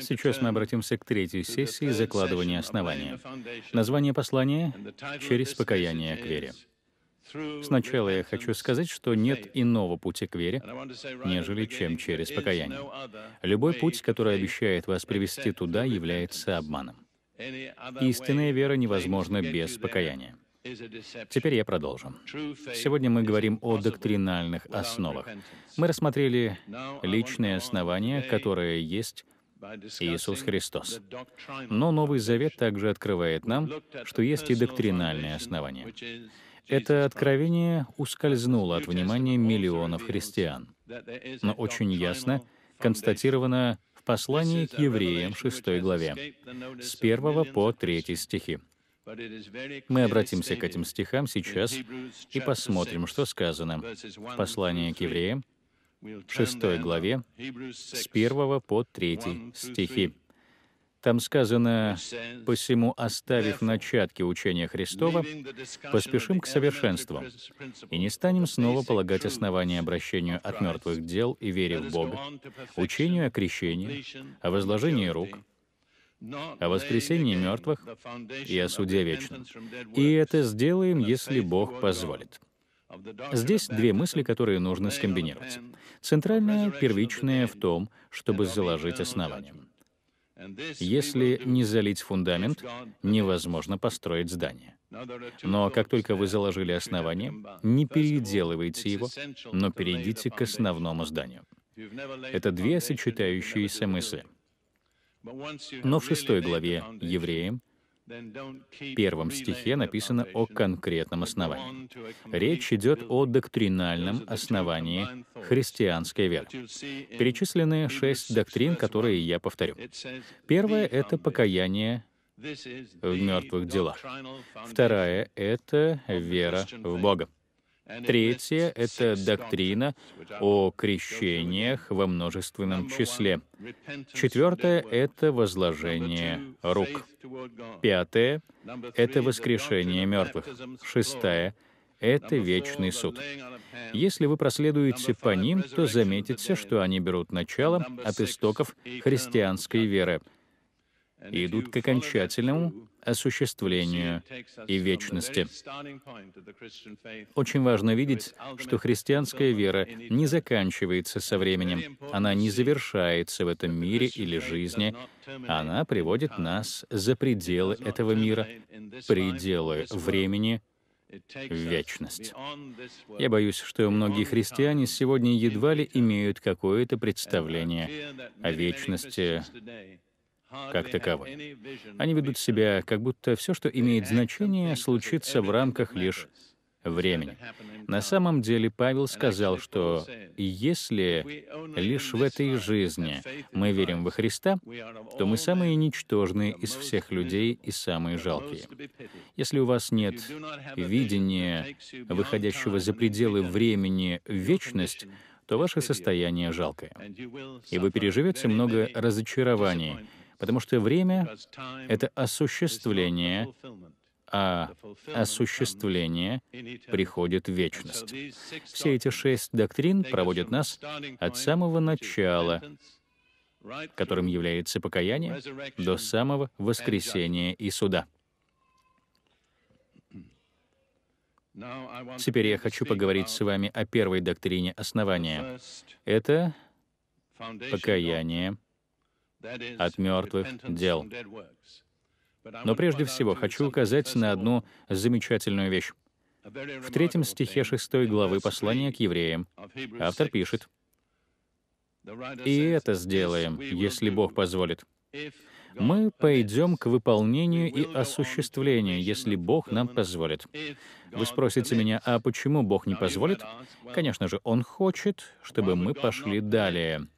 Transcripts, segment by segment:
Сейчас мы обратимся к третьей сессии закладывания основания. Название послания — «Через покаяние к вере». Сначала я хочу сказать, что нет иного пути к вере, нежели чем через покаяние. Любой путь, который обещает вас привести туда, является обманом. Истинная вера невозможна без покаяния. Теперь я продолжу. Сегодня мы говорим о доктринальных основах. Мы рассмотрели личные основания, которые есть Иисус Христос. Но Новый Завет также открывает нам, что есть и доктринальные основания. Это откровение ускользнуло от внимания миллионов христиан. Но очень ясно констатировано в послании к евреям 6 главе, с 1 по 3 стихи. Мы обратимся к этим стихам сейчас и посмотрим, что сказано в послании к евреям, в 6 главе, с 1 по 3 стихи. Там сказано, «Посему, оставив начатки учения Христова, поспешим к совершенству, и не станем снова полагать основания обращению от мертвых дел и вере в Бога, учению о крещении, о возложении рук, о воскресении мертвых и о суде вечном. И это сделаем, если Бог позволит». Здесь две мысли, которые нужно скомбинировать. Центральная, первичная в том, чтобы заложить основание. Если не залить фундамент, невозможно построить здание. Но как только вы заложили основание, не переделывайте его, но перейдите к основному зданию. Это две сочетающиеся мысли. Но в шестой главе «Евреям» первом стихе написано о конкретном основании. Речь идет о доктринальном основании христианской веры. Перечислены шесть доктрин, которые я повторю. Первое — это покаяние в мертвых делах. Вторая — это вера в Бога. Третье — это доктрина о крещениях во множественном числе. Четвертое — это возложение рук. Пятое — это воскрешение мертвых. Шестая — это вечный суд. Если вы проследуете по ним, то заметите, что они берут начало от истоков христианской веры и идут к окончательному осуществлению и вечности. Очень важно видеть, что христианская вера не заканчивается со временем, она не завершается в этом мире или жизни, она приводит нас за пределы этого мира, пределы времени вечность. Я боюсь, что многие христиане сегодня едва ли имеют какое-то представление о вечности как таковой. Они ведут себя, как будто все, что имеет значение, случится в рамках лишь времени. На самом деле Павел сказал, что если лишь в этой жизни мы верим во Христа, то мы самые ничтожные из всех людей и самые жалкие. Если у вас нет видения, выходящего за пределы времени в вечность, то ваше состояние жалкое. И вы переживете много разочарований, Потому что время — это осуществление, а осуществление приходит в вечность. Все эти шесть доктрин проводят нас от самого начала, которым является покаяние, до самого воскресения и суда. Теперь я хочу поговорить с вами о первой доктрине основания. Это покаяние — от мертвых дел. Но прежде всего хочу указать на одну замечательную вещь. В третьем стихе шестой главы послания к евреям автор пишет, «И это сделаем, если Бог позволит. Мы пойдем к выполнению и осуществлению, если Бог нам позволит. Вы спросите меня, а почему Бог не позволит? Конечно же, Он хочет, чтобы мы пошли далее.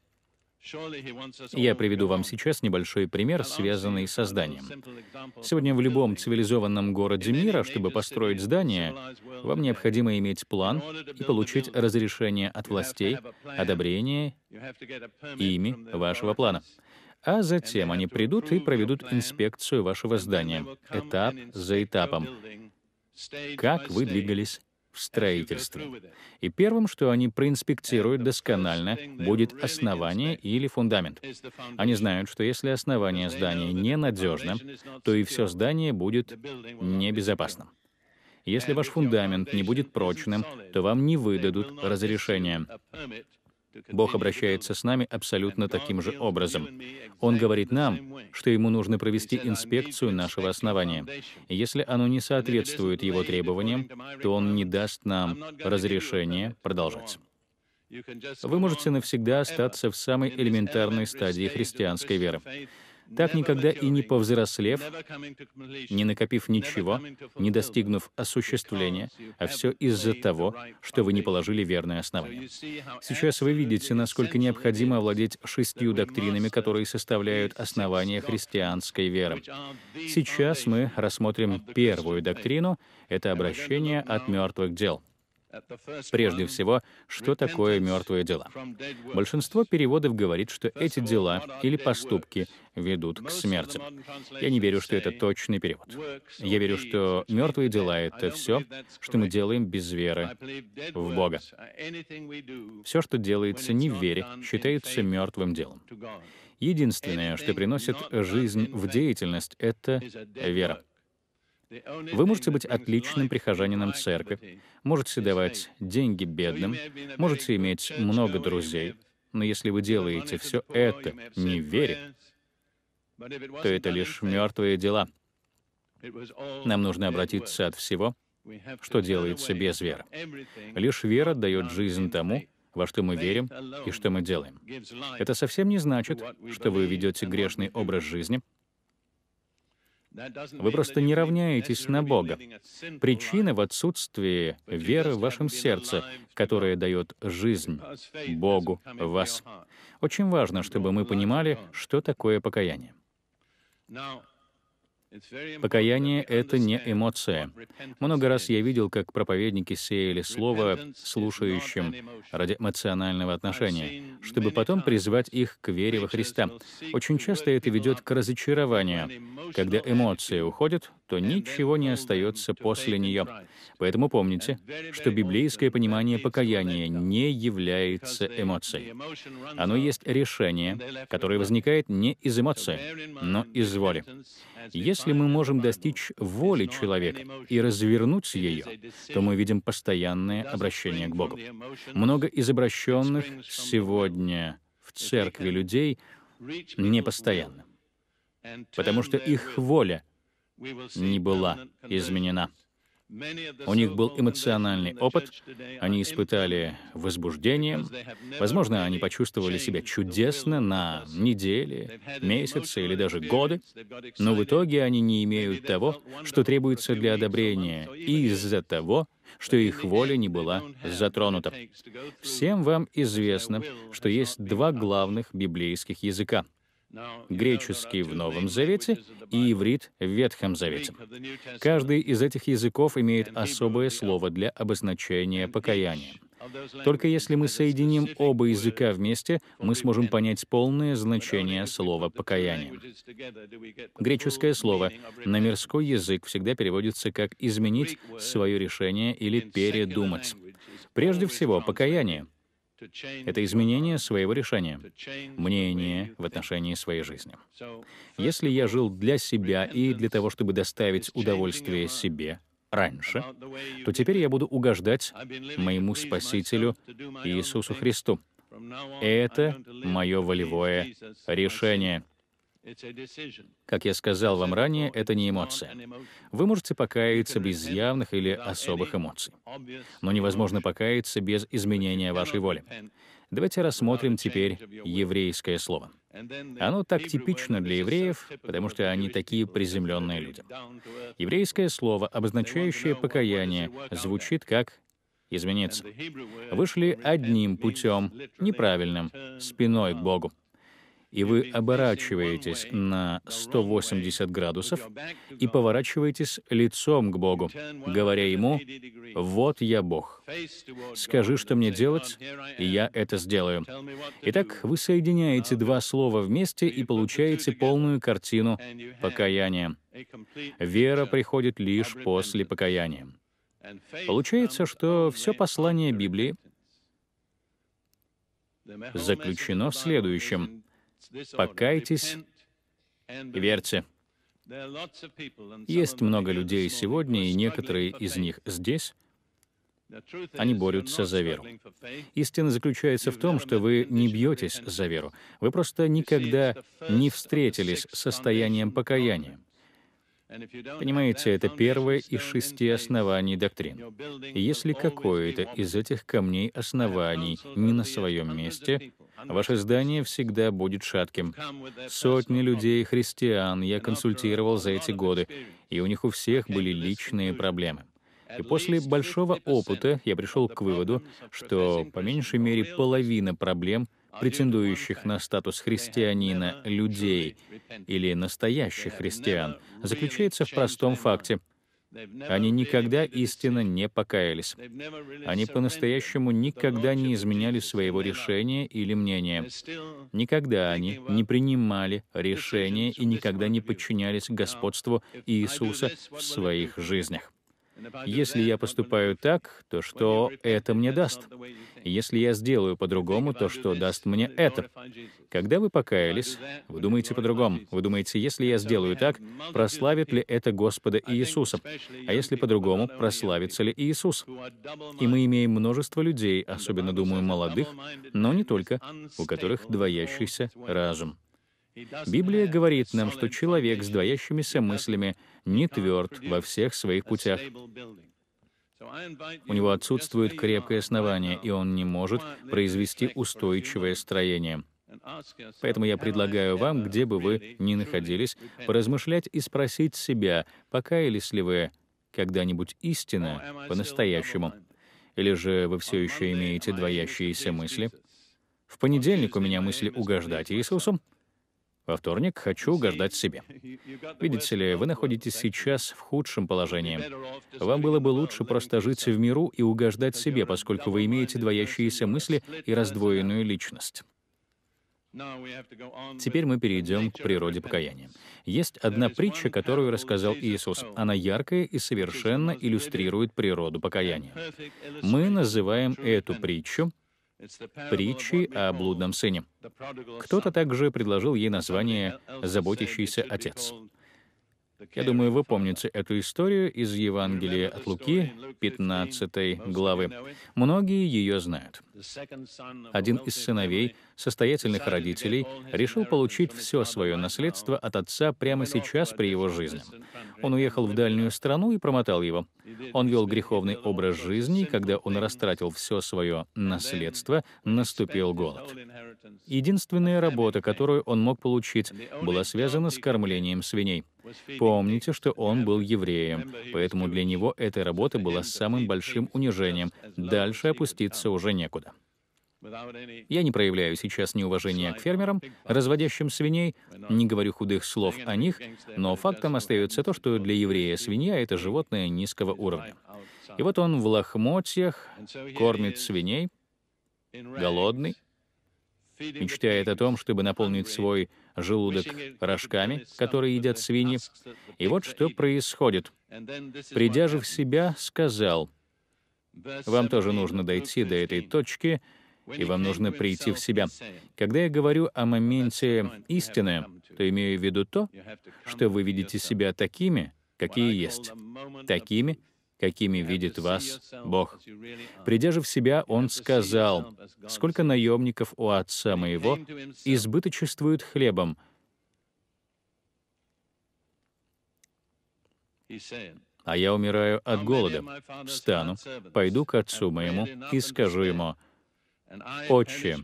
Я приведу вам сейчас небольшой пример, связанный с созданием. Сегодня в любом цивилизованном городе мира, чтобы построить здание, вам необходимо иметь план и получить разрешение от властей, одобрение ими вашего плана. А затем они придут и проведут инспекцию вашего здания, этап за этапом, как вы двигались в строительстве. И первым, что они проинспектируют досконально, будет основание или фундамент. Они знают, что если основание здания ненадежно, то и все здание будет небезопасным. Если ваш фундамент не будет прочным, то вам не выдадут разрешение. Бог обращается с нами абсолютно таким же образом. Он говорит нам, что ему нужно провести инспекцию нашего основания. Если оно не соответствует его требованиям, то он не даст нам разрешения продолжать. Вы можете навсегда остаться в самой элементарной стадии христианской веры так никогда и не повзрослев, не накопив ничего, не достигнув осуществления, а все из-за того, что вы не положили верное основание. Сейчас вы видите, насколько необходимо овладеть шестью доктринами, которые составляют основание христианской веры. Сейчас мы рассмотрим первую доктрину — это обращение от мертвых дел — Прежде всего, что такое мертвые дела? Большинство переводов говорит, что эти дела или поступки ведут к смерти. Я не верю, что это точный перевод. Я верю, что мертвые дела — это все, что мы делаем без веры в Бога. Все, что делается не в вере, считается мертвым делом. Единственное, что приносит жизнь в деятельность, — это вера. Вы можете быть отличным прихожанином церкви, можете давать деньги бедным, можете иметь много друзей, но если вы делаете все это не в вере, то это лишь мертвые дела. Нам нужно обратиться от всего, что делается без веры. Лишь вера дает жизнь тому, во что мы верим и что мы делаем. Это совсем не значит, что вы ведете грешный образ жизни, вы просто не равняетесь на Бога. Причина в отсутствии веры в вашем сердце, которая дает жизнь Богу в вас. Очень важно, чтобы мы понимали, что такое покаяние. Покаяние — это не эмоция. Много раз я видел, как проповедники сеяли слово слушающим ради эмоционального отношения, чтобы потом призвать их к вере во Христа. Очень часто это ведет к разочарованию. Когда эмоции уходят, то ничего не остается после нее. Поэтому помните, что библейское понимание покаяния не является эмоцией. Оно есть решение, которое возникает не из эмоций, но из воли. Если мы можем достичь воли человека и развернуть ее, то мы видим постоянное обращение к Богу. Много из обращенных сегодня в церкви людей непостоянны, потому что их воля — не была изменена. У них был эмоциональный опыт, они испытали возбуждение, возможно, они почувствовали себя чудесно на недели, месяцы или даже годы, но в итоге они не имеют того, что требуется для одобрения, из-за того, что их воля не была затронута. Всем вам известно, что есть два главных библейских языка — греческий в Новом Завете и иврит в Ветхом Завете. Каждый из этих языков имеет особое слово для обозначения покаяния. Только если мы соединим оба языка вместе, мы сможем понять полное значение слова «покаяние». Греческое слово на мирской язык всегда переводится как «изменить свое решение» или «передумать». Прежде всего, покаяние — это изменение своего решения, мнения в отношении своей жизни. Если я жил для себя и для того, чтобы доставить удовольствие себе раньше, то теперь я буду угождать моему Спасителю Иисусу Христу. Это мое волевое решение. Как я сказал вам ранее, это не эмоция. Вы можете покаяться без явных или особых эмоций. Но невозможно покаяться без изменения вашей воли. Давайте рассмотрим теперь еврейское слово. Оно так типично для евреев, потому что они такие приземленные люди. Еврейское слово, обозначающее покаяние, звучит как «измениться». Вышли одним путем, неправильным, спиной к Богу и вы оборачиваетесь на 180 градусов и поворачиваетесь лицом к Богу, говоря Ему, «Вот я Бог. Скажи, что мне делать, и я это сделаю». Итак, вы соединяете два слова вместе и получаете полную картину покаяния. Вера приходит лишь после покаяния. Получается, что все послание Библии заключено в следующем покайтесь и верьте. Есть много людей сегодня, и некоторые из них здесь. Они борются за веру. Истина заключается в том, что вы не бьетесь за веру. Вы просто никогда не встретились с состоянием покаяния. Понимаете, это первое из шести оснований доктрин. если какое-то из этих камней оснований не на своем месте, ваше здание всегда будет шатким. Сотни людей, христиан, я консультировал за эти годы, и у них у всех были личные проблемы. И после большого опыта я пришел к выводу, что по меньшей мере половина проблем — претендующих на статус христианина людей или настоящих христиан, заключается в простом факте. Они никогда истинно не покаялись. Они по-настоящему никогда не изменяли своего решения или мнения. Никогда они не принимали решения и никогда не подчинялись господству Иисуса в своих жизнях. Если я поступаю так, то что это мне даст? если я сделаю по-другому, то что даст мне это? Когда вы покаялись, вы думаете по-другому. Вы думаете, если я сделаю так, прославит ли это Господа Иисуса? А если по-другому, прославится ли Иисус? И мы имеем множество людей, особенно, думаю, молодых, но не только, у которых двоящийся разум. Библия говорит нам, что человек с двоящимися мыслями не тверд во всех своих путях. У него отсутствует крепкое основание, и он не может произвести устойчивое строение. Поэтому я предлагаю вам, где бы вы ни находились, поразмышлять и спросить себя, покаялись ли вы когда-нибудь истинно, по-настоящему, или же вы все еще имеете двоящиеся мысли. В понедельник у меня мысли угождать Иисусу, во вторник хочу угождать себе. Видите ли, вы находитесь сейчас в худшем положении. Вам было бы лучше просто жить в миру и угождать себе, поскольку вы имеете двоящиеся мысли и раздвоенную личность. Теперь мы перейдем к природе покаяния. Есть одна притча, которую рассказал Иисус. Она яркая и совершенно иллюстрирует природу покаяния. Мы называем эту притчу притчи о блудном сыне. Кто-то также предложил ей название «Заботящийся отец». Я думаю, вы помните эту историю из Евангелия от Луки, 15 главы. Многие ее знают. Один из сыновей — состоятельных родителей, решил получить все свое наследство от отца прямо сейчас при его жизни. Он уехал в дальнюю страну и промотал его. Он вел греховный образ жизни, и когда он растратил все свое наследство, наступил голод. Единственная работа, которую он мог получить, была связана с кормлением свиней. Помните, что он был евреем, поэтому для него эта работа была самым большим унижением. Дальше опуститься уже некуда. Я не проявляю сейчас неуважения к фермерам, разводящим свиней, не говорю худых слов о них, но фактом остается то, что для еврея свинья — это животное низкого уровня. И вот он в лохмотьях кормит свиней, голодный, мечтает о том, чтобы наполнить свой желудок рожками, которые едят свиньи. И вот что происходит. Придя же в себя, сказал, «Вам тоже нужно дойти до этой точки, и вам нужно прийти в себя. Когда я говорю о моменте истины, то имею в виду то, что вы видите себя такими, какие есть, такими, какими видит вас Бог. Придя же в себя, он сказал, «Сколько наемников у отца моего избыточествуют хлебом». А я умираю от голода. Встану, пойду к отцу моему и скажу ему, — «Отче,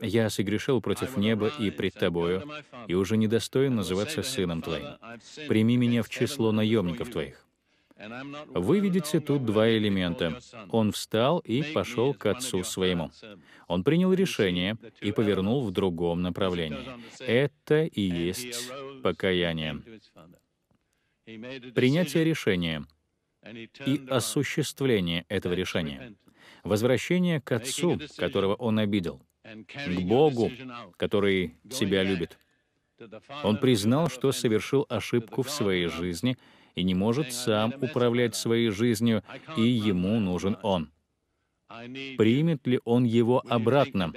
я согрешил против неба и пред Тобою, и уже недостоин называться сыном Твоим. Прими меня в число наемников Твоих». Вы видите тут два элемента. Он встал и пошел к отцу своему. Он принял решение и повернул в другом направлении. Это и есть покаяние. Принятие решения и осуществление этого решения возвращение к Отцу, которого он обидел, к Богу, который тебя любит. Он признал, что совершил ошибку в своей жизни и не может сам управлять своей жизнью, и ему нужен он. Примет ли он его обратно?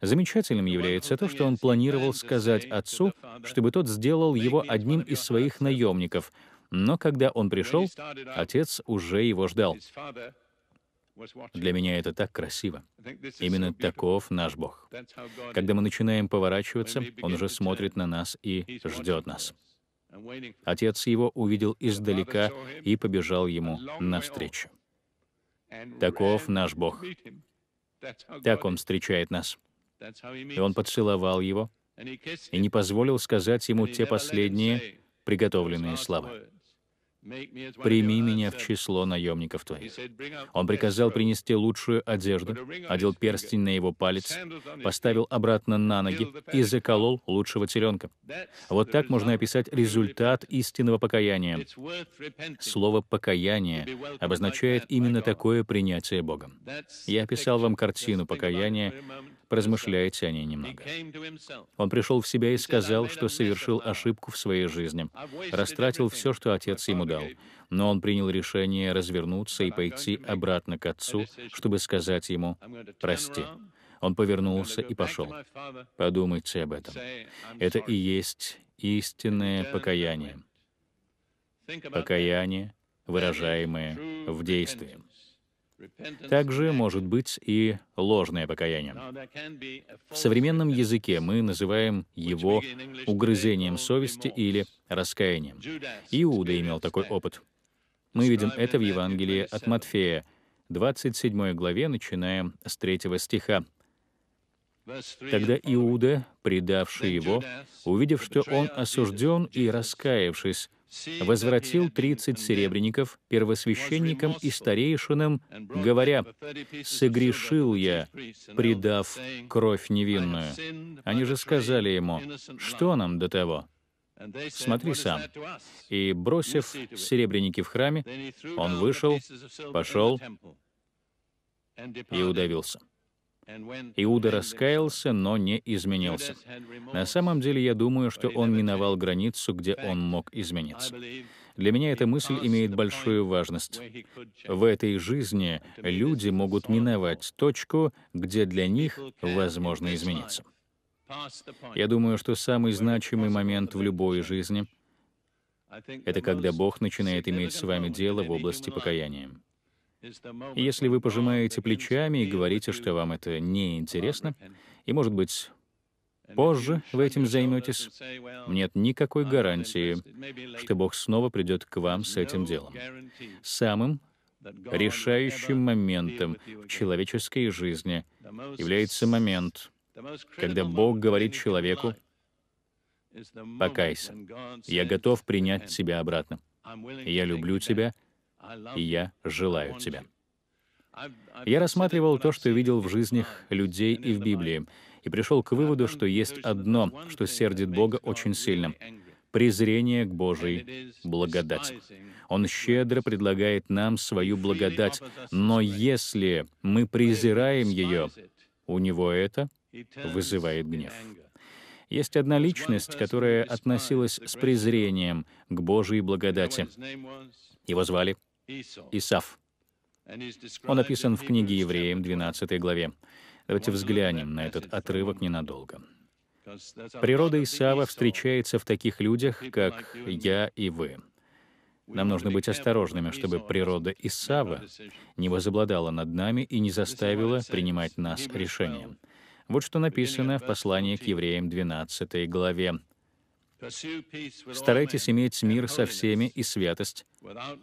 Замечательным является то, что он планировал сказать отцу, чтобы тот сделал его одним из своих наемников, но когда он пришел, отец уже его ждал. Для меня это так красиво. Именно таков наш Бог. Когда мы начинаем поворачиваться, Он уже смотрит на нас и ждет нас. Отец его увидел издалека и побежал ему навстречу. Таков наш Бог. Так Он встречает нас. И Он поцеловал его и не позволил сказать ему те последние приготовленные слова прими меня в число наемников твоих». Он приказал принести лучшую одежду, одел перстень на его палец, поставил обратно на ноги и заколол лучшего теленка. Вот так можно описать результат истинного покаяния. Слово «покаяние» обозначает именно такое принятие Богом. Я описал вам картину покаяния, Поразмышляйте о ней немного. Он пришел в себя и сказал, что совершил ошибку в своей жизни, растратил все, что отец ему дал, но он принял решение развернуться и пойти обратно к отцу, чтобы сказать ему «прости». Он повернулся и пошел. Подумайте об этом. Это и есть истинное покаяние. Покаяние, выражаемое в действии. Также может быть и ложное покаяние. В современном языке мы называем его угрызением совести или раскаянием. Иуда имел такой опыт. Мы видим это в Евангелии от Матфея, 27 главе, начиная с 3 стиха. Тогда Иуда, предавший его, увидев, что он осужден и раскаявшись, возвратил 30 серебряников первосвященникам и старейшинам, говоря, «Согрешил я, предав кровь невинную». Они же сказали ему, «Что нам до того?» «Смотри сам». И, бросив серебряники в храме, он вышел, пошел и удавился. Иуда раскаялся, но не изменился. На самом деле, я думаю, что он миновал границу, где он мог измениться. Для меня эта мысль имеет большую важность. В этой жизни люди могут миновать точку, где для них возможно измениться. Я думаю, что самый значимый момент в любой жизни — это когда Бог начинает иметь с вами дело в области покаяния. Если вы пожимаете плечами и говорите, что вам это не интересно, и, может быть, позже вы этим займетесь, нет никакой гарантии, что Бог снова придет к вам с этим делом. Самым решающим моментом в человеческой жизни является момент, когда Бог говорит человеку, «Покайся, я готов принять тебя обратно. Я люблю тебя, и я желаю тебя. Я рассматривал то, что видел в жизнях людей и в Библии, и пришел к выводу, что есть одно, что сердит Бога очень сильно — презрение к Божьей благодати. Он щедро предлагает нам свою благодать, но если мы презираем ее, у него это вызывает гнев. Есть одна личность, которая относилась с презрением к Божьей благодати. Его звали Исав. Он описан в книге Евреям, 12 главе. Давайте взглянем на этот отрывок ненадолго. Природа Исава встречается в таких людях, как я и вы. Нам нужно быть осторожными, чтобы природа Исава не возобладала над нами и не заставила принимать нас решением. Вот что написано в послании к евреям 12 главе. Старайтесь иметь мир со всеми и святость,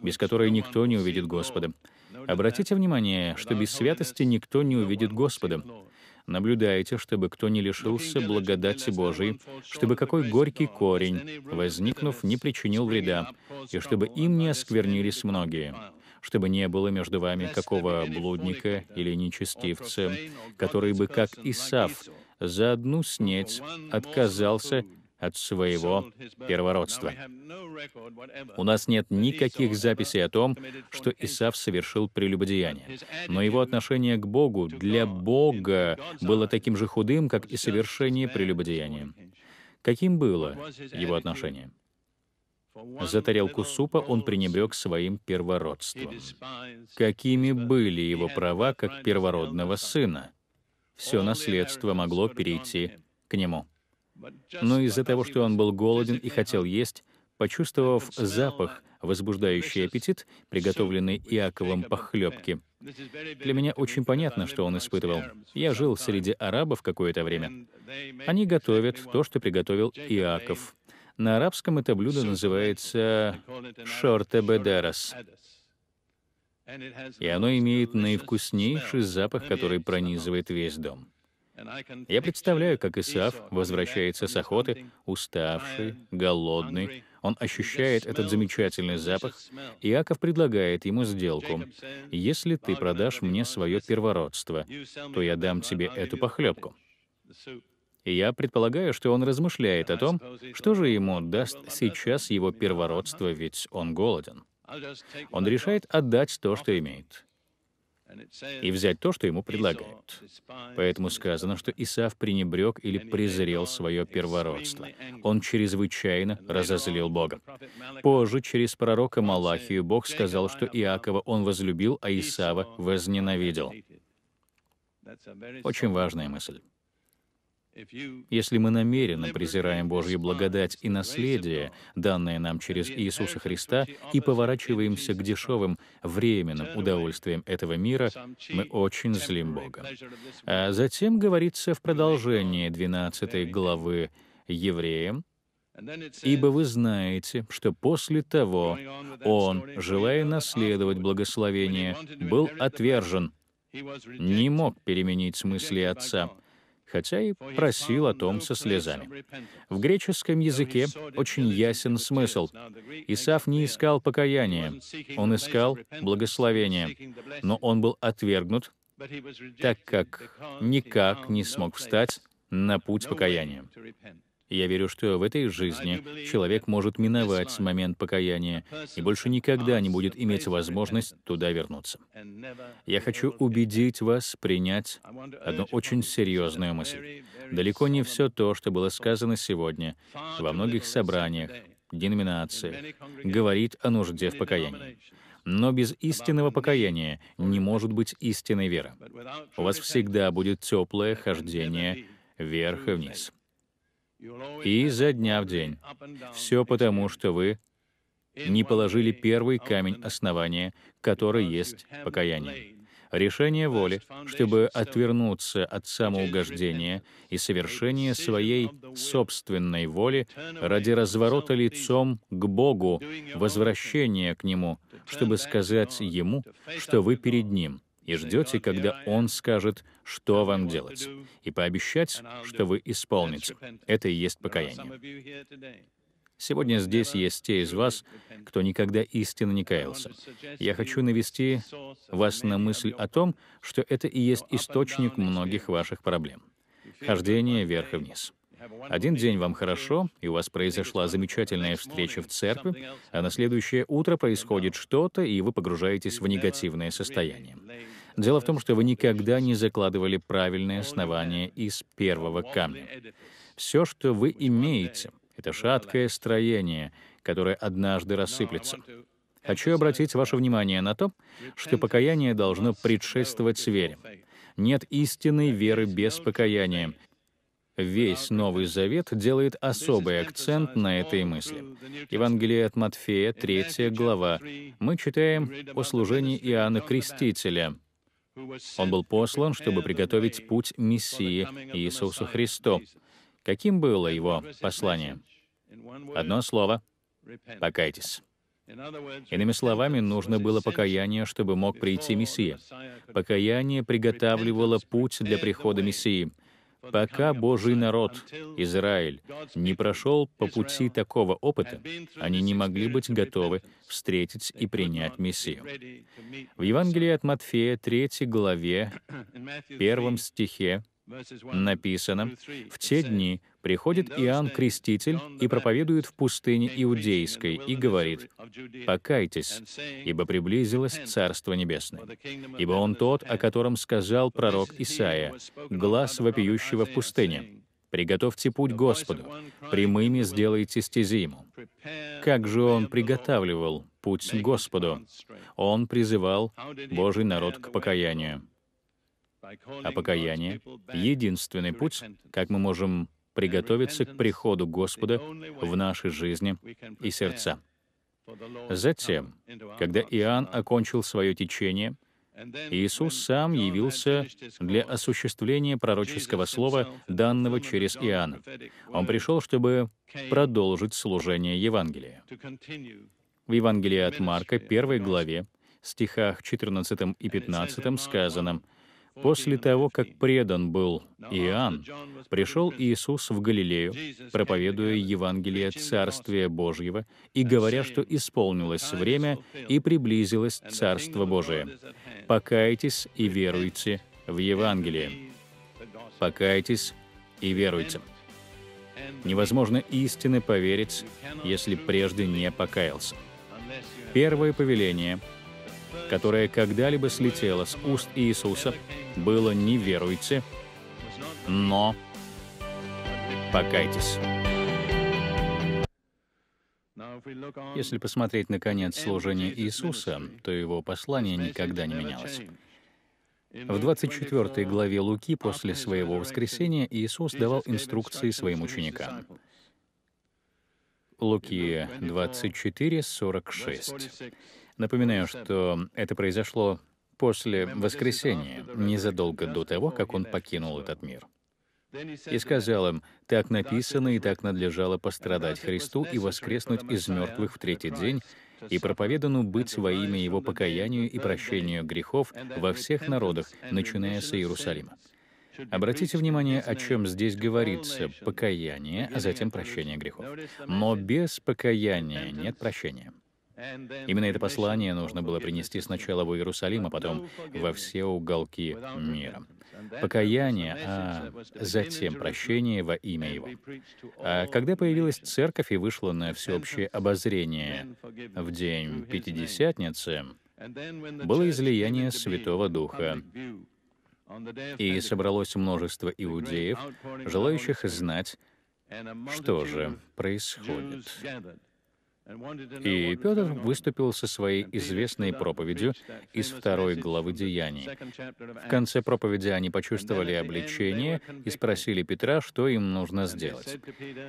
без которой никто не увидит Господа. Обратите внимание, что без святости никто не увидит Господа. Наблюдайте, чтобы кто не лишился благодати Божией, чтобы какой горький корень, возникнув, не причинил вреда, и чтобы им не осквернились многие чтобы не было между вами какого блудника или нечестивца, который бы, как Исав, за одну снеть отказался от своего первородства. У нас нет никаких записей о том, что Исав совершил прелюбодеяние. Но его отношение к Богу для Бога было таким же худым, как и совершение прелюбодеяния. Каким было его отношение? За тарелку супа он пренебрег своим первородством. Какими были его права как первородного сына? Все наследство могло перейти к нему но из-за того, что он был голоден и хотел есть, почувствовав запах, возбуждающий аппетит, приготовленный Иаковом похлебки. Для меня очень понятно, что он испытывал. Я жил среди арабов какое-то время. Они готовят то, что приготовил Иаков. На арабском это блюдо называется шортебедерас. И оно имеет наивкуснейший запах, который пронизывает весь дом. Я представляю, как Исаф возвращается с охоты, уставший, голодный. Он ощущает этот замечательный запах, и Иаков предлагает ему сделку. «Если ты продашь мне свое первородство, то я дам тебе эту похлебку». И я предполагаю, что он размышляет о том, что же ему даст сейчас его первородство, ведь он голоден. Он решает отдать то, что имеет и взять то, что ему предлагают. Поэтому сказано, что Исаав пренебрег или презрел свое первородство. Он чрезвычайно разозлил Бога. Позже, через пророка Малахию, Бог сказал, что Иакова он возлюбил, а Исаава возненавидел. Очень важная мысль. Если мы намеренно презираем Божью благодать и наследие, данное нам через Иисуса Христа, и поворачиваемся к дешевым, временным удовольствиям этого мира, мы очень злим Бога. А затем говорится в продолжении 12 главы Евреям, «Ибо вы знаете, что после того он, желая наследовать благословение, был отвержен, не мог переменить мысли отца, хотя и просил о том со слезами. В греческом языке очень ясен смысл. Исаф не искал покаяния, он искал благословения, но он был отвергнут, так как никак не смог встать на путь покаяния. Я верю, что в этой жизни человек может миновать момент покаяния и больше никогда не будет иметь возможность туда вернуться. Я хочу убедить вас принять одну очень серьезную мысль. Далеко не все то, что было сказано сегодня во многих собраниях, деноминациях, говорит о нужде в покаянии. Но без истинного покаяния не может быть истинной веры. У вас всегда будет теплое хождение вверх и вниз. И изо дня в день. Все потому, что вы не положили первый камень основания, который есть покаяние. Решение воли, чтобы отвернуться от самоугождения и совершения своей собственной воли ради разворота лицом к Богу, возвращения к Нему, чтобы сказать Ему, что вы перед Ним — и ждете, когда Он скажет, что вам делать, и пообещать, что вы исполните. Это и есть покаяние. Сегодня здесь есть те из вас, кто никогда истинно не каялся. Я хочу навести вас на мысль о том, что это и есть источник многих ваших проблем. Хождение вверх и вниз. Один день вам хорошо, и у вас произошла замечательная встреча в церкви, а на следующее утро происходит что-то, и вы погружаетесь в негативное состояние. Дело в том, что вы никогда не закладывали правильное основание из первого камня. Все, что вы имеете, это шаткое строение, которое однажды рассыплется. Хочу обратить ваше внимание на то, что покаяние должно предшествовать вере. Нет истинной веры без покаяния. Весь Новый Завет делает особый акцент на этой мысли. Евангелие от Матфея, 3 глава. Мы читаем о служении Иоанна Крестителя — он был послан, чтобы приготовить путь Мессии Иисусу Христу. Каким было его послание? Одно слово — «покайтесь». Иными словами, нужно было покаяние, чтобы мог прийти Мессия. Покаяние приготавливало путь для прихода Мессии — Пока Божий народ, Израиль, не прошел по пути такого опыта, они не могли быть готовы встретить и принять Мессию. В Евангелии от Матфея 3 главе, первом стихе, написано, «В те дни приходит Иоанн Креститель и проповедует в пустыне Иудейской и говорит, «Покайтесь, ибо приблизилось Царство Небесное. Ибо Он тот, о котором сказал пророк Исаия, глаз вопиющего в пустыне, Приготовьте путь Господу, прямыми сделайте стези Ему. Как же он приготавливал путь Господу? Он призывал Божий народ к покаянию. А покаяние — единственный путь, как мы можем приготовиться к приходу Господа в нашей жизни и сердца. Затем, когда Иоанн окончил свое течение, Иисус сам явился для осуществления пророческого слова, данного через Иоанна. Он пришел, чтобы продолжить служение Евангелия. В Евангелии от Марка, первой главе, стихах 14 и 15 сказано — После того, как предан был Иоанн, пришел Иисус в Галилею, проповедуя Евангелие Царствия Божьего и говоря, что исполнилось время и приблизилось Царство Божие. Покайтесь и веруйте в Евангелие. Покайтесь и веруйте. Невозможно истинно поверить, если прежде не покаялся. Первое повеление — которое когда-либо слетело с уст Иисуса, было «не веруйте, но покайтесь». Если посмотреть на конец служения Иисуса, то его послание никогда не менялось. В 24 главе Луки после своего воскресения Иисус давал инструкции своим ученикам. Луки 24, 46. Напоминаю, что это произошло после воскресения, незадолго до того, как он покинул этот мир. И сказал им, «Так написано и так надлежало пострадать Христу и воскреснуть из мертвых в третий день, и проповедану быть во имя Его покаянию и прощению грехов во всех народах, начиная с Иерусалима». Обратите внимание, о чем здесь говорится — покаяние, а затем прощение грехов. Но без покаяния нет прощения. Именно это послание нужно было принести сначала в Иерусалим, а потом во все уголки мира. Покаяние, а затем прощение во имя Его. А когда появилась церковь и вышла на всеобщее обозрение в день Пятидесятницы, было излияние Святого Духа, и собралось множество иудеев, желающих знать, что же происходит. И Петр выступил со своей известной проповедью из второй главы Деяний. В конце проповеди они почувствовали обличение и спросили Петра, что им нужно сделать.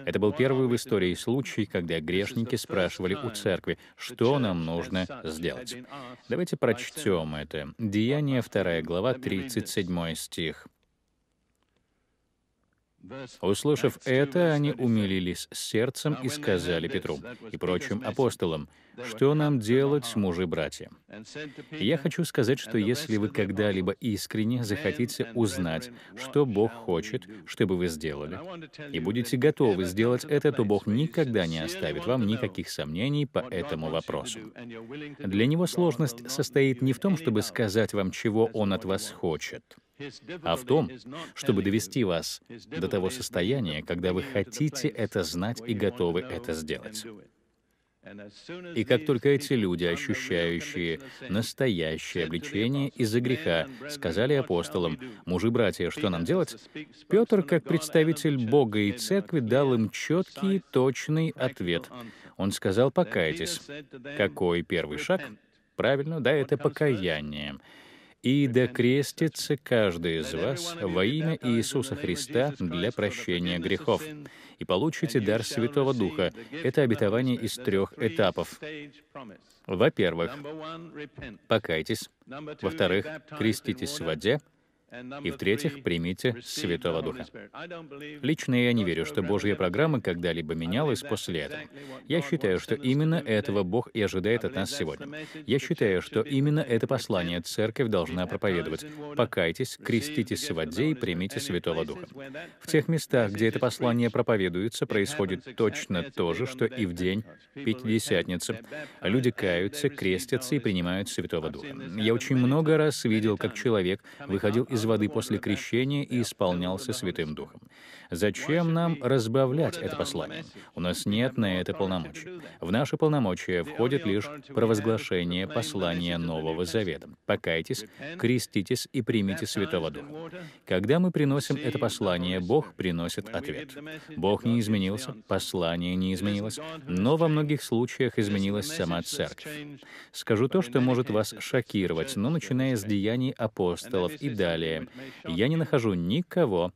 Это был первый в истории случай, когда грешники спрашивали у церкви, что нам нужно сделать. Давайте прочтем это. Деяние 2 глава, 37 стих. Услышав это, они умилились сердцем и сказали Петру и прочим апостолам, что нам делать, мужи-братья? Я хочу сказать, что если вы когда-либо искренне захотите узнать, что Бог хочет, чтобы вы сделали, и будете готовы сделать это, то Бог никогда не оставит вам никаких сомнений по этому вопросу. Для Него сложность состоит не в том, чтобы сказать вам, чего Он от вас хочет, а в том, чтобы довести вас до того состояния, когда вы хотите это знать и готовы это сделать. И как только эти люди, ощущающие настоящее обличение из-за греха, сказали апостолам, «Мужи-братья, что нам делать?», Петр, как представитель Бога и Церкви, дал им четкий, точный ответ. Он сказал, «Покайтесь». Какой первый шаг? Правильно, да, это покаяние и да крестится каждый из вас во имя Иисуса Христа для прощения грехов, и получите дар Святого Духа. Это обетование из трех этапов. Во-первых, покайтесь. Во-вторых, креститесь в воде. И в-третьих, примите Святого Духа. Лично я не верю, что Божья программа когда-либо менялась после этого. Я считаю, что именно этого Бог и ожидает от нас сегодня. Я считаю, что именно это послание церковь должна проповедовать. Покайтесь, креститесь в воде и примите Святого Духа. В тех местах, где это послание проповедуется, происходит точно то же, что и в день Пятидесятницы. Люди каются, крестятся и принимают Святого Духа. Я очень много раз видел, как человек выходил из из воды после крещения и исполнялся Святым Духом. Зачем нам разбавлять это послание? У нас нет на это полномочий. В наши полномочия входит лишь провозглашение послания Нового Завета. Покайтесь, креститесь и примите Святого Духа. Когда мы приносим это послание, Бог приносит ответ. Бог не изменился, послание не изменилось, но во многих случаях изменилась сама церковь. Скажу то, что может вас шокировать, но начиная с деяний апостолов и далее, я не нахожу никого,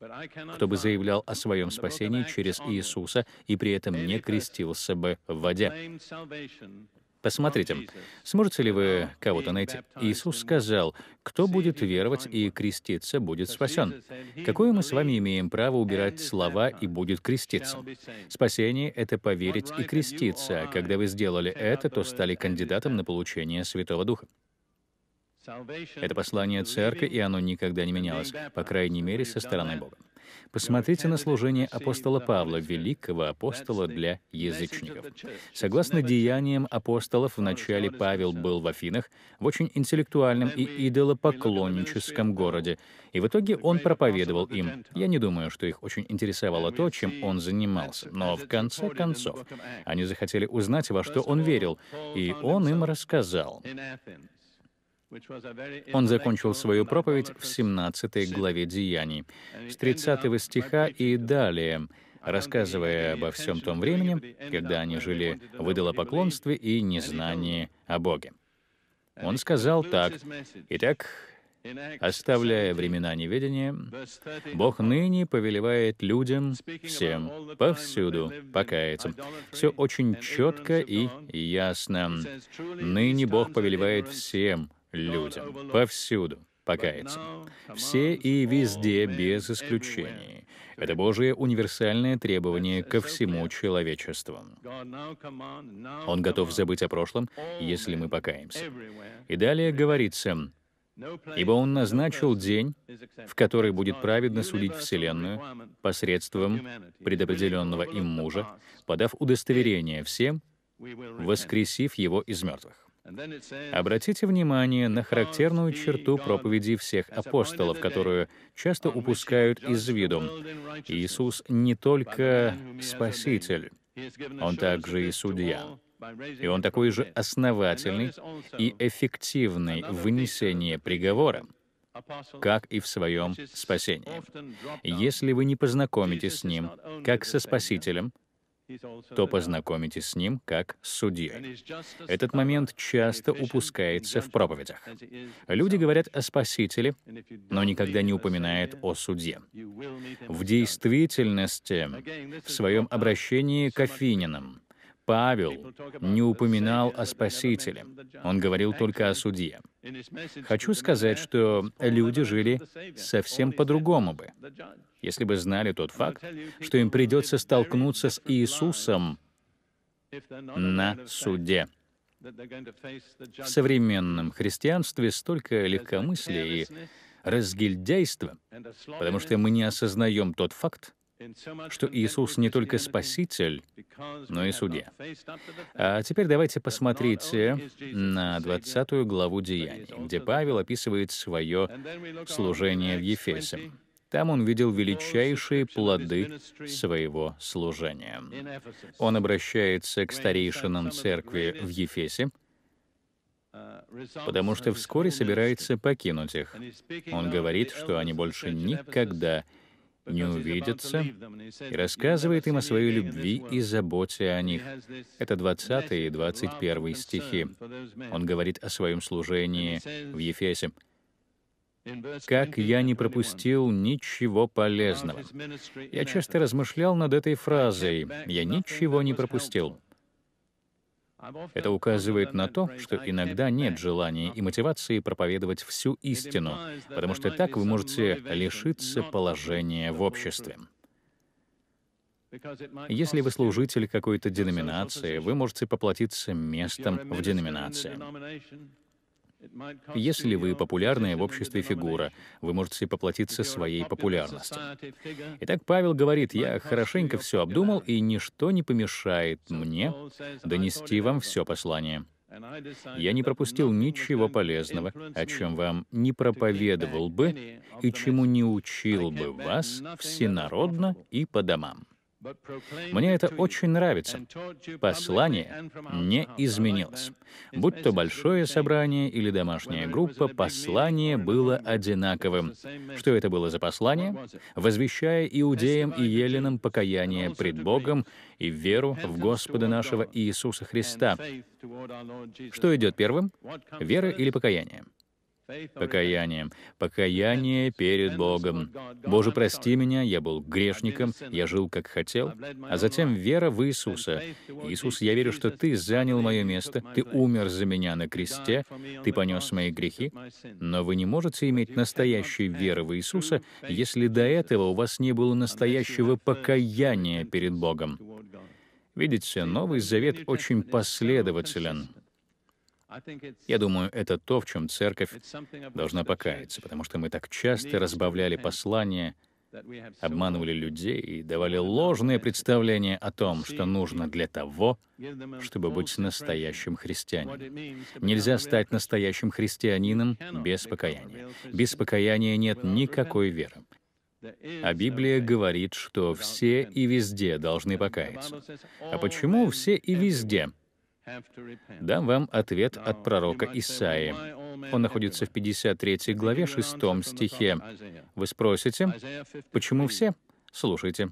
кто бы заявлял о своем спасении через Иисуса и при этом не крестился бы в воде. Посмотрите, сможете ли вы кого-то найти? Иисус сказал, кто будет веровать и креститься, будет спасен. Какое мы с вами имеем право убирать слова «и будет креститься»? Спасение — это поверить и креститься, а когда вы сделали это, то стали кандидатом на получение Святого Духа. Это послание церкви, и оно никогда не менялось, по крайней мере, со стороны Бога. Посмотрите на служение апостола Павла, великого апостола для язычников. Согласно деяниям апостолов, вначале Павел был в Афинах, в очень интеллектуальном и идолопоклонническом городе, и в итоге он проповедовал им. Я не думаю, что их очень интересовало то, чем он занимался, но в конце концов они захотели узнать, во что он верил, и он им рассказал. Он закончил свою проповедь в 17 главе Деяний, с 30 стиха и далее, рассказывая обо всем том времени, когда они жили в идолопоклонстве и незнании о Боге. Он сказал так, «Итак, оставляя времена неведения, Бог ныне повелевает людям, всем, повсюду, покаяться. Все очень четко и ясно. Ныне Бог повелевает всем людям, повсюду покаяться. Все и везде, без исключений. Это Божие универсальное требование ко всему человечеству. Он готов забыть о прошлом, если мы покаемся. И далее говорится, «Ибо Он назначил день, в который будет праведно судить Вселенную посредством предопределенного им мужа, подав удостоверение всем, воскресив его из мертвых». Обратите внимание на характерную черту проповеди всех апостолов, которую часто упускают из виду. Иисус не только Спаситель, Он также и Судья. И Он такой же основательный и эффективный в вынесении приговора, как и в своем спасении. Если вы не познакомитесь с Ним, как со Спасителем, то познакомитесь с ним как с судьей. Этот момент часто упускается в проповедях. Люди говорят о Спасителе, но никогда не упоминают о суде. В действительности, в своем обращении к Афининам, Павел не упоминал о Спасителе, он говорил только о судье. Хочу сказать, что люди жили совсем по-другому бы, если бы знали тот факт, что им придется столкнуться с Иисусом на суде. В современном христианстве столько легкомыслия и разгильдяйства, потому что мы не осознаем тот факт, что Иисус не только Спаситель, но и Судья. А теперь давайте посмотрите на 20 главу Деяний, где Павел описывает свое служение в Ефесе. Там он видел величайшие плоды своего служения. Он обращается к старейшинам церкви в Ефесе, потому что вскоре собирается покинуть их. Он говорит, что они больше никогда не не увидятся, и рассказывает им о своей любви и заботе о них. Это 20 и 21 стихи. Он говорит о своем служении в Ефесе. «Как я не пропустил ничего полезного». Я часто размышлял над этой фразой «я ничего не пропустил». Это указывает на то, что иногда нет желания и мотивации проповедовать всю истину, потому что так вы можете лишиться положения в обществе. Если вы служитель какой-то деноминации, вы можете поплатиться местом в деноминации. Если вы популярная в обществе фигура, вы можете поплатиться своей популярностью. Итак, Павел говорит, я хорошенько все обдумал, и ничто не помешает мне донести вам все послание. Я не пропустил ничего полезного, о чем вам не проповедовал бы и чему не учил бы вас всенародно и по домам. Мне это очень нравится. Послание не изменилось. Будь то большое собрание или домашняя группа, послание было одинаковым. Что это было за послание? Возвещая иудеям и еленам покаяние пред Богом и веру в Господа нашего Иисуса Христа. Что идет первым? Вера или покаяние? покаянием. Покаяние перед Богом. «Боже, прости меня, я был грешником, я жил как хотел». А затем вера в Иисуса. «Иисус, я верю, что Ты занял мое место, Ты умер за меня на кресте, Ты понес мои грехи». Но вы не можете иметь настоящей веры в Иисуса, если до этого у вас не было настоящего покаяния перед Богом. Видите, Новый Завет очень последователен. Я думаю, это то, в чем церковь должна покаяться, потому что мы так часто разбавляли послание, обманывали людей и давали ложные представления о том, что нужно для того, чтобы быть настоящим христианином. Нельзя стать настоящим христианином без покаяния. Без покаяния нет никакой веры. А Библия говорит, что все и везде должны покаяться. А почему все и везде? Дам вам ответ от пророка Исаии. Он находится в 53 главе 6 стихе. Вы спросите, почему все? Слушайте.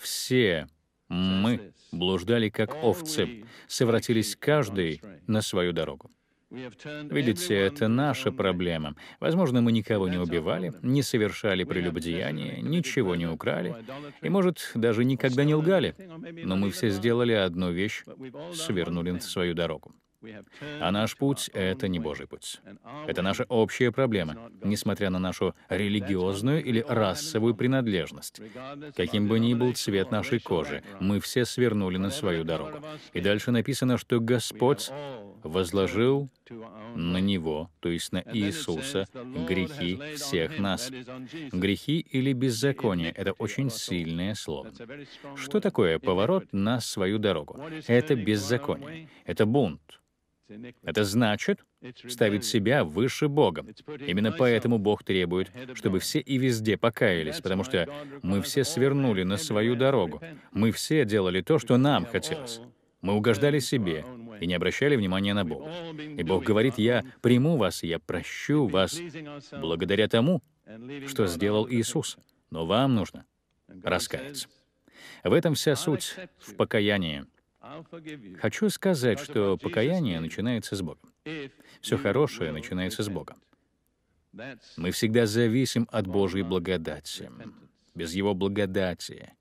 Все мы блуждали, как овцы, совратились каждый на свою дорогу. Видите, это наша проблема. Возможно, мы никого не убивали, не совершали прелюбодеяния, ничего не украли, и, может, даже никогда не лгали. Но мы все сделали одну вещь — свернули на свою дорогу. А наш путь — это не Божий путь. Это наша общая проблема, несмотря на нашу религиозную или расовую принадлежность. Каким бы ни был цвет нашей кожи, мы все свернули на свою дорогу. И дальше написано, что Господь возложил на Него, то есть на Иисуса, грехи всех нас. Грехи или беззаконие — это очень сильное слово. Что такое поворот на свою дорогу? Это беззаконие, это бунт, это значит ставить себя выше Бога. Именно поэтому Бог требует, чтобы все и везде покаялись, потому что мы все свернули на свою дорогу. Мы все делали то, что нам хотелось. Мы угождали себе, и не обращали внимания на Бога. И Бог говорит, «Я приму вас, я прощу вас благодаря тому, что сделал Иисус, но вам нужно раскаяться». В этом вся суть, в покаянии. Хочу сказать, что покаяние начинается с Богом. Все хорошее начинается с Бога. Мы всегда зависим от Божьей благодати. Без Его благодати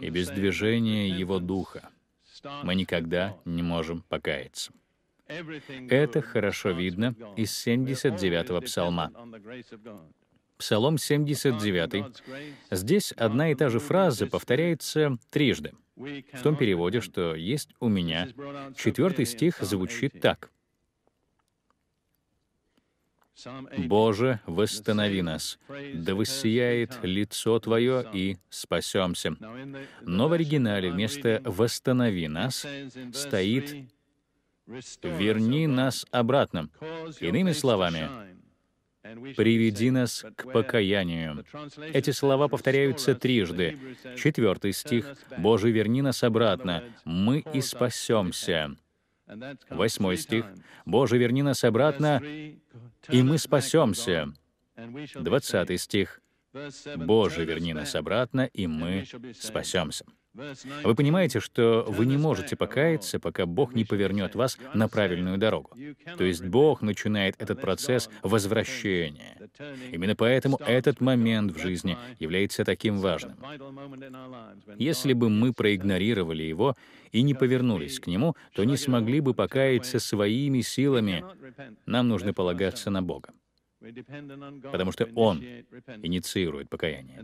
и без движения Его Духа мы никогда не можем покаяться. Это хорошо видно из 79-го псалма. Псалом 79. Здесь одна и та же фраза повторяется трижды. В том переводе, что есть у меня, четвертый стих звучит так. «Боже, восстанови нас, да воссияет лицо Твое и спасемся». Но в оригинале вместо «восстанови нас» стоит «верни нас обратно». Иными словами, «Приведи нас к покаянию». Эти слова повторяются трижды. Четвертый стих «Боже, верни нас обратно, мы и спасемся». Восьмой стих. «Боже, верни нас обратно, и мы спасемся». Двадцатый стих. «Боже, верни нас обратно, и мы спасемся». Вы понимаете, что вы не можете покаяться, пока Бог не повернет вас на правильную дорогу. То есть Бог начинает этот процесс возвращения. Именно поэтому этот момент в жизни является таким важным. Если бы мы проигнорировали его и не повернулись к нему, то не смогли бы покаяться своими силами. Нам нужно полагаться на Бога потому что Он инициирует покаяние.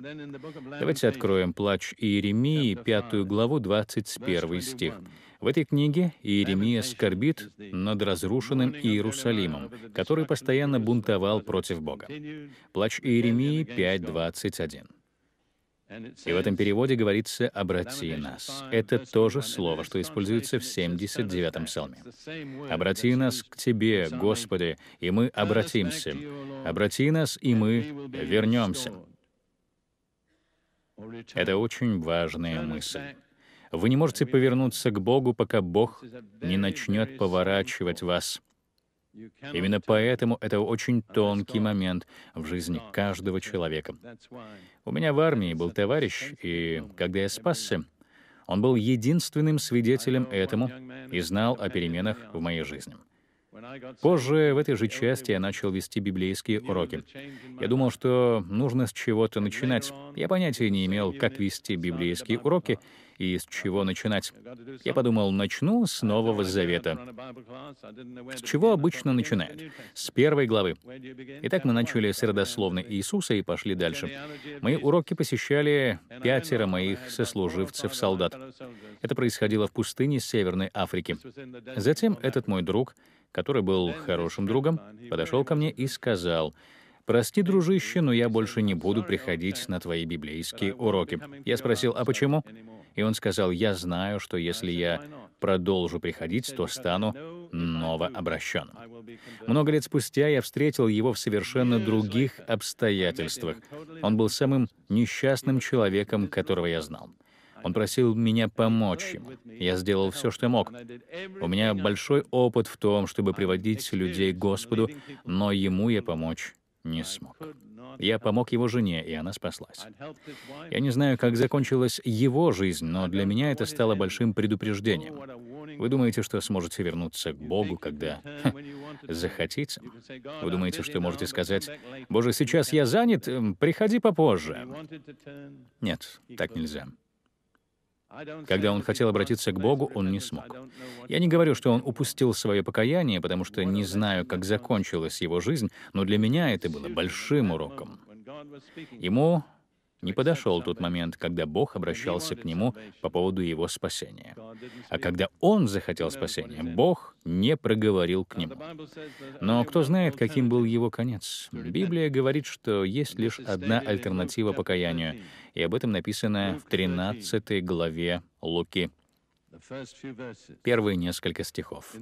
Давайте откроем «Плач Иеремии», пятую главу, 21 стих. В этой книге Иеремия скорбит над разрушенным Иерусалимом, который постоянно бунтовал против Бога. «Плач Иеремии» 5.21. И в этом переводе говорится «обрати нас». Это то же слово, что используется в 79-м псалме. «Обрати «А нас к Тебе, Господи, и мы обратимся. Обрати а нас, и мы вернемся». Это очень важная мысль. Вы не можете повернуться к Богу, пока Бог не начнет поворачивать вас — Именно поэтому это очень тонкий момент в жизни каждого человека. У меня в армии был товарищ, и когда я спасся, он был единственным свидетелем этому и знал о переменах в моей жизни. Позже в этой же части я начал вести библейские уроки. Я думал, что нужно с чего-то начинать. Я понятия не имел, как вести библейские уроки, и с чего начинать. Я подумал, начну с Нового Завета. С чего обычно начинают? С первой главы. Итак, мы начали с родословной Иисуса и пошли дальше. Мои уроки посещали пятеро моих сослуживцев-солдат. Это происходило в пустыне Северной Африки. Затем этот мой друг, который был хорошим другом, подошел ко мне и сказал, «Прости, дружище, но я больше не буду приходить на твои библейские уроки». Я спросил, «А почему?» И он сказал, «Я знаю, что если я продолжу приходить, то стану новообращенным». Много лет спустя я встретил его в совершенно других обстоятельствах. Он был самым несчастным человеком, которого я знал. Он просил меня помочь ему. Я сделал все, что мог. У меня большой опыт в том, чтобы приводить людей к Господу, но ему я помочь не смог. Я помог его жене, и она спаслась. Я не знаю, как закончилась его жизнь, но для меня это стало большим предупреждением. Вы думаете, что сможете вернуться к Богу, когда ха, захотите? Вы думаете, что можете сказать, «Боже, сейчас я занят, приходи попозже». Нет, так нельзя. Когда он хотел обратиться к Богу, он не смог. Я не говорю, что он упустил свое покаяние, потому что не знаю, как закончилась его жизнь, но для меня это было большим уроком. Ему не подошел тот момент, когда Бог обращался к нему по поводу его спасения. А когда он захотел спасения, Бог не проговорил к нему. Но кто знает, каким был его конец? Библия говорит, что есть лишь одна альтернатива покаянию — и об этом написано в 13 главе Луки. Первые несколько стихов.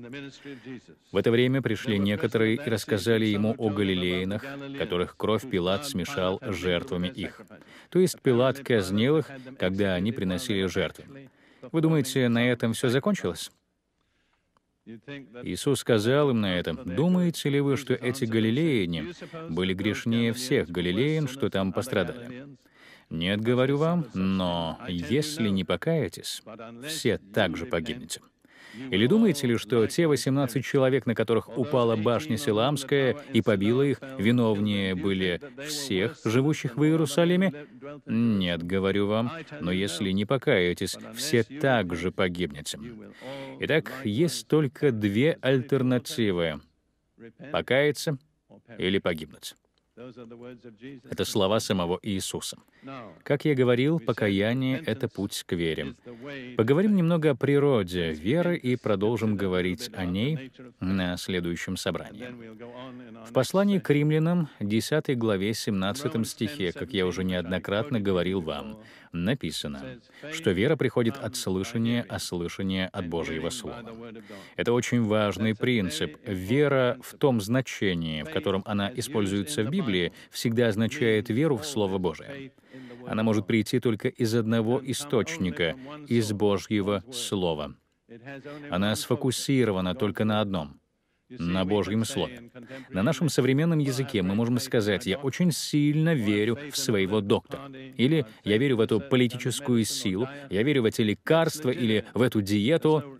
В это время пришли некоторые и рассказали ему о галилеянах, которых кровь Пилат смешал с жертвами их. То есть Пилат казнил их, когда они приносили жертвы. Вы думаете, на этом все закончилось? Иисус сказал им на этом, «Думаете ли вы, что эти галилеяне были грешнее всех галилеян, что там пострадали?» Нет, говорю вам, но если не покаетесь, все также погибнете. Или думаете ли, что те 18 человек, на которых упала башня Селамская и побила их, виновнее были всех живущих в Иерусалиме? Нет, говорю вам, но если не покаетесь, все также погибнете. Итак, есть только две альтернативы — покаяться или погибнуть. Это слова самого Иисуса. Как я говорил, покаяние — это путь к вере. Поговорим немного о природе веры и продолжим говорить о ней на следующем собрании. В послании к римлянам, 10 главе, 17 стихе, как я уже неоднократно говорил вам, написано, что вера приходит от слышания, а слышание — от Божьего Слова. Это очень важный принцип. Вера в том значении, в котором она используется в Библии, всегда означает веру в Слово Божие. Она может прийти только из одного источника, из Божьего Слова. Она сфокусирована только на одном — на Божьем Слове. На нашем современном языке мы можем сказать «я очень сильно верю в своего доктора». Или «я верю в эту политическую силу», «я верю в эти лекарства» или «в эту диету».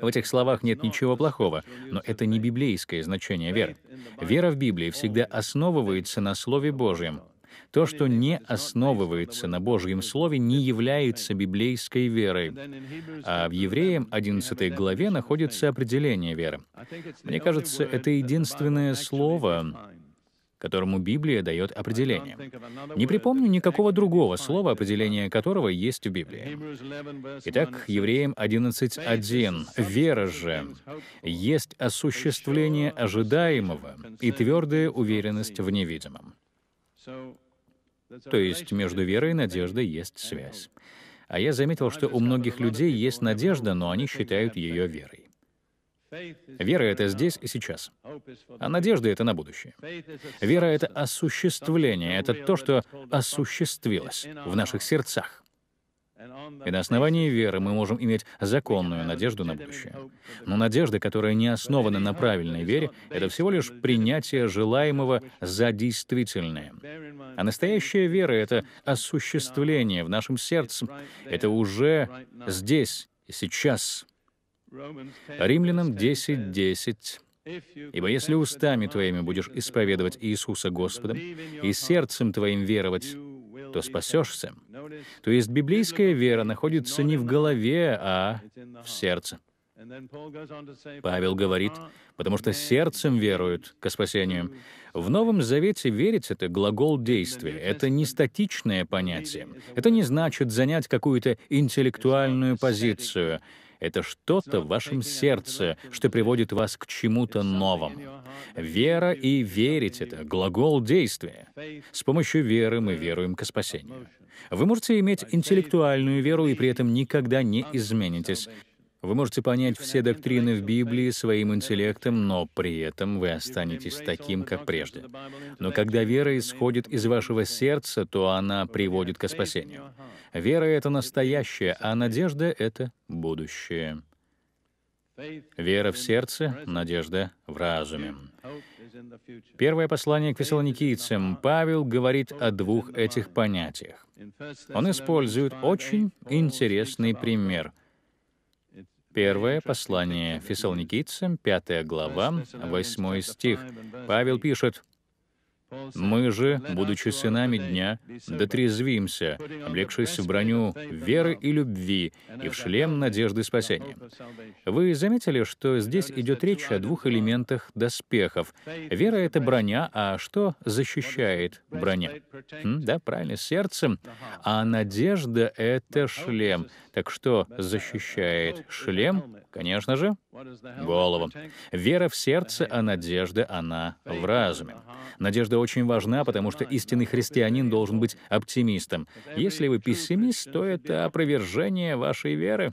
В этих словах нет ничего плохого, но это не библейское значение веры. Вера в Библии всегда основывается на Слове Божьем — то, что не основывается на Божьем Слове, не является библейской верой. А в Евреям 11 главе находится определение веры. Мне кажется, это единственное слово, которому Библия дает определение. Не припомню никакого другого слова, определение которого есть в Библии. Итак, Евреям 11.1. «Вера же есть осуществление ожидаемого и твердая уверенность в невидимом». То есть между верой и надеждой есть связь. А я заметил, что у многих людей есть надежда, но они считают ее верой. Вера — это здесь и сейчас. А надежда — это на будущее. Вера — это осуществление, это то, что осуществилось в наших сердцах. И на основании веры мы можем иметь законную надежду на будущее. Но надежда, которая не основана на правильной вере, это всего лишь принятие желаемого за действительное. А настоящая вера — это осуществление в нашем сердце. Это уже здесь и сейчас. Римлянам 10.10 10. Ибо если устами твоими будешь исповедовать Иисуса Господом и сердцем твоим веровать то спасешься. То есть библейская вера находится не в голове, а в сердце. Павел говорит, потому что сердцем веруют к спасению. В Новом Завете верить — это глагол действия, это не статичное понятие. Это не значит занять какую-то интеллектуальную позицию — это что-то в вашем сердце, что приводит вас к чему-то новому. Вера и верить — это глагол действия. С помощью веры мы веруем к спасению. Вы можете иметь интеллектуальную веру и при этом никогда не изменитесь. Вы можете понять все доктрины в Библии своим интеллектом, но при этом вы останетесь таким, как прежде. Но когда вера исходит из вашего сердца, то она приводит к спасению. Вера — это настоящее, а надежда — это будущее. Вера в сердце, надежда в разуме. Первое послание к фессалоникийцам. Павел говорит о двух этих понятиях. Он использует очень интересный пример — Первое послание Фессалоникийцам, пятая глава, восьмой стих. Павел пишет, мы же, будучи сынами дня, дотрезвимся, облегшись в броню веры и любви и в шлем надежды спасения. Вы заметили, что здесь идет речь о двух элементах доспехов. Вера — это броня, а что защищает броня? М, да, правильно, сердцем. А надежда — это шлем. Так что защищает шлем? Конечно же, голову. Вера в сердце, а надежда — она в разуме. Надежда правда очень важна, потому что истинный христианин должен быть оптимистом. Если вы пессимист, то это опровержение вашей веры.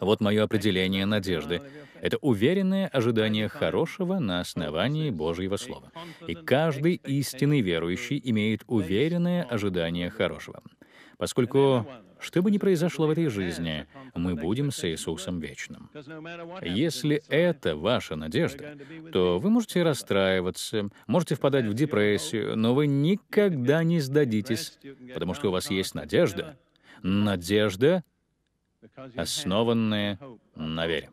Вот мое определение надежды. Это уверенное ожидание хорошего на основании Божьего Слова. И каждый истинный верующий имеет уверенное ожидание хорошего. Поскольку что бы ни произошло в этой жизни, мы будем с Иисусом вечным. Если это ваша надежда, то вы можете расстраиваться, можете впадать в депрессию, но вы никогда не сдадитесь, потому что у вас есть надежда. Надежда, основанная на вере.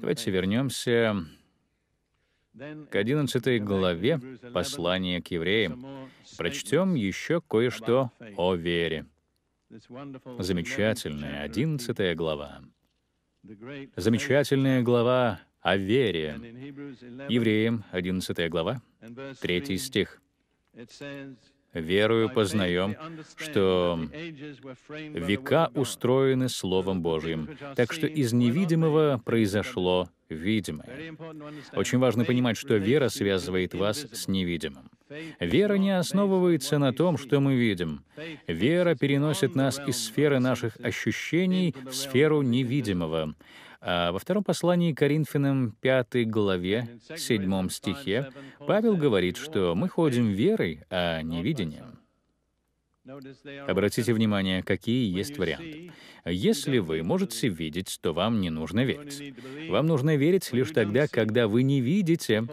Давайте вернемся к 11 главе послания к евреям. Прочтем еще кое-что о вере. Замечательная одиннадцатая глава. Замечательная глава о вере. Евреям, 11 глава, 3 стих верою познаем, что века устроены Словом Божьим, так что из невидимого произошло видимое. Очень важно понимать, что вера связывает вас с невидимым. Вера не основывается на том, что мы видим. Вера переносит нас из сферы наших ощущений в сферу невидимого. А во втором послании Коринфянам 5 главе, 7 стихе, Павел говорит, что мы ходим верой, а не видением. Обратите внимание, какие есть варианты. Если вы можете видеть, то вам не нужно верить. Вам нужно верить лишь тогда, когда вы не видите.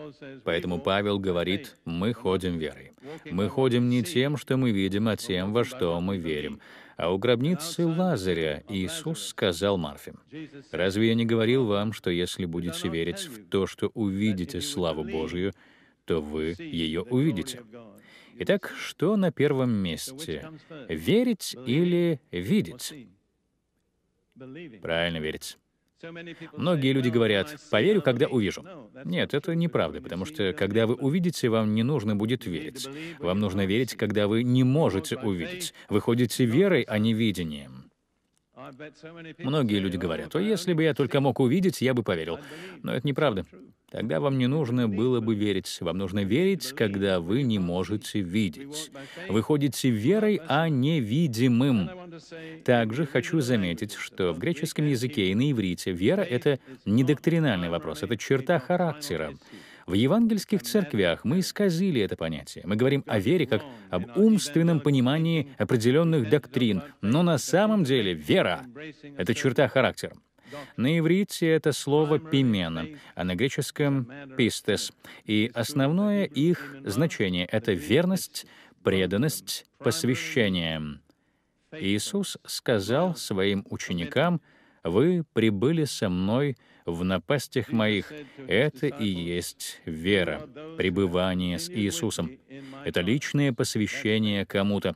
Поэтому Павел говорит, мы ходим верой. Мы ходим не тем, что мы видим, а тем, во что мы верим. А у гробницы Лазаря Иисус сказал Марфим, «Разве я не говорил вам, что если будете верить в то, что увидите славу Божию, то вы ее увидите?» Итак, что на первом месте? Верить или видеть? Правильно, верить. Многие люди говорят, поверю, когда увижу. Нет, это неправда, потому что когда вы увидите, вам не нужно будет верить. Вам нужно верить, когда вы не можете увидеть. Вы ходите верой, а не видением. Многие люди говорят, «О, если бы я только мог увидеть, я бы поверил». Но это неправда. Тогда вам не нужно было бы верить. Вам нужно верить, когда вы не можете видеть. Вы ходите верой, а не видимым. Также хочу заметить, что в греческом языке и на иврите вера — это не доктринальный вопрос, это черта характера. В евангельских церквях мы исказили это понятие. Мы говорим о вере как об умственном понимании определенных доктрин, но на самом деле вера — это черта характера. На иврите это слово «пимена», а на греческом «пистес». И основное их значение — это верность, преданность, посвящение. Иисус сказал своим ученикам, «Вы прибыли со мной в напастях моих». Это и есть вера, пребывание с Иисусом. Это личное посвящение кому-то.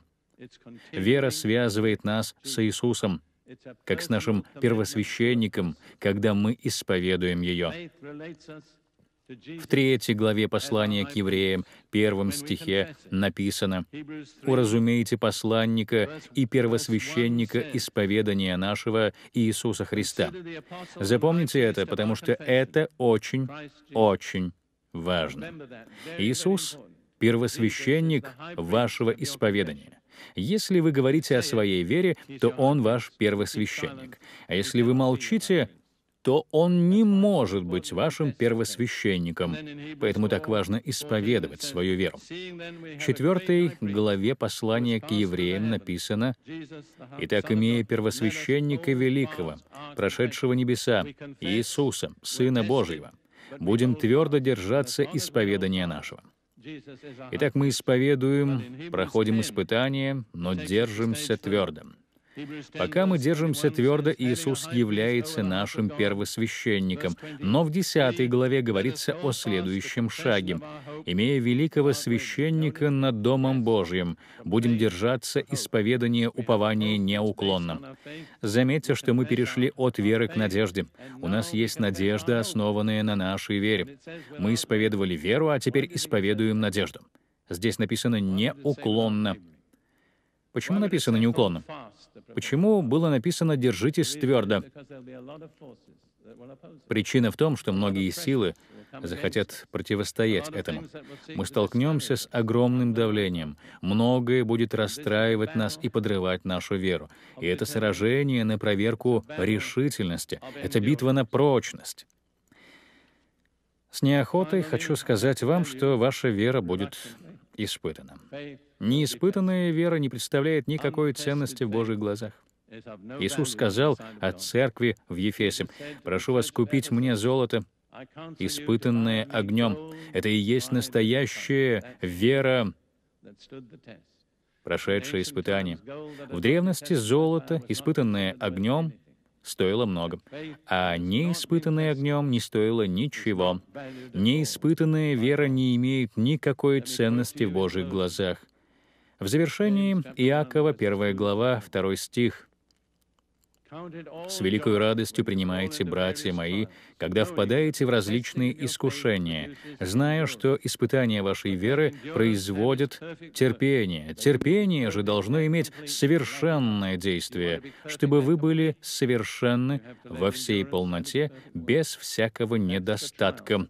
Вера связывает нас с Иисусом — как с нашим первосвященником, когда мы исповедуем ее. В третьей главе послания к евреям, первом стихе написано «Уразумейте посланника и первосвященника исповедания нашего Иисуса Христа». Запомните это, потому что это очень, очень важно. Иисус первосвященник вашего исповедания. Если вы говорите о своей вере, то он ваш первосвященник. А если вы молчите, то он не может быть вашим первосвященником. Поэтому так важно исповедовать свою веру. В четвертой главе послания к евреям написано, «Итак, имея первосвященника великого, прошедшего небеса, Иисуса, Сына Божьего, будем твердо держаться исповедания нашего». Итак, мы исповедуем, проходим испытания, но держимся твердо. Пока мы держимся твердо, Иисус является нашим первосвященником. Но в 10 главе говорится о следующем шаге. «Имея великого священника над Домом Божьим, будем держаться исповедания упования неуклонно». Заметьте, что мы перешли от веры к надежде. У нас есть надежда, основанная на нашей вере. Мы исповедовали веру, а теперь исповедуем надежду. Здесь написано «неуклонно». Почему написано «неуклонно»? Почему было написано «держитесь твердо»? Причина в том, что многие силы захотят противостоять этому. Мы столкнемся с огромным давлением. Многое будет расстраивать нас и подрывать нашу веру. И это сражение на проверку решительности. Это битва на прочность. С неохотой хочу сказать вам, что ваша вера будет испытана. Неиспытанная вера не представляет никакой ценности в Божьих глазах. Иисус сказал от церкви в Ефесе, «Прошу вас купить мне золото, испытанное огнем». Это и есть настоящая вера, прошедшая испытание. В древности золото, испытанное огнем, стоило много, а неиспытанное огнем не стоило ничего. Неиспытанная вера не имеет никакой ценности в Божьих глазах. В завершении Иакова 1 глава, 2 стих. С великой радостью принимаете, братья мои, когда впадаете в различные искушения, зная, что испытания вашей веры производят терпение. Терпение же должно иметь совершенное действие, чтобы вы были совершенны во всей полноте, без всякого недостатка.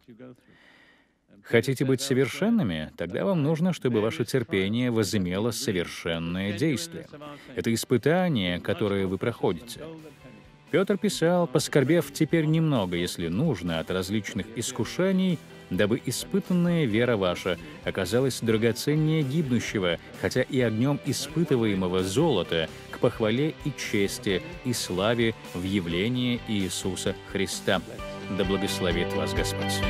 Хотите быть совершенными? Тогда вам нужно, чтобы ваше терпение возымело совершенное действие. Это испытание, которое вы проходите. Петр писал, «Поскорбев теперь немного, если нужно, от различных искушений, дабы испытанная вера ваша оказалась драгоценнее гибнущего, хотя и огнем испытываемого золота, к похвале и чести и славе в явлении Иисуса Христа. Да благословит вас Господь».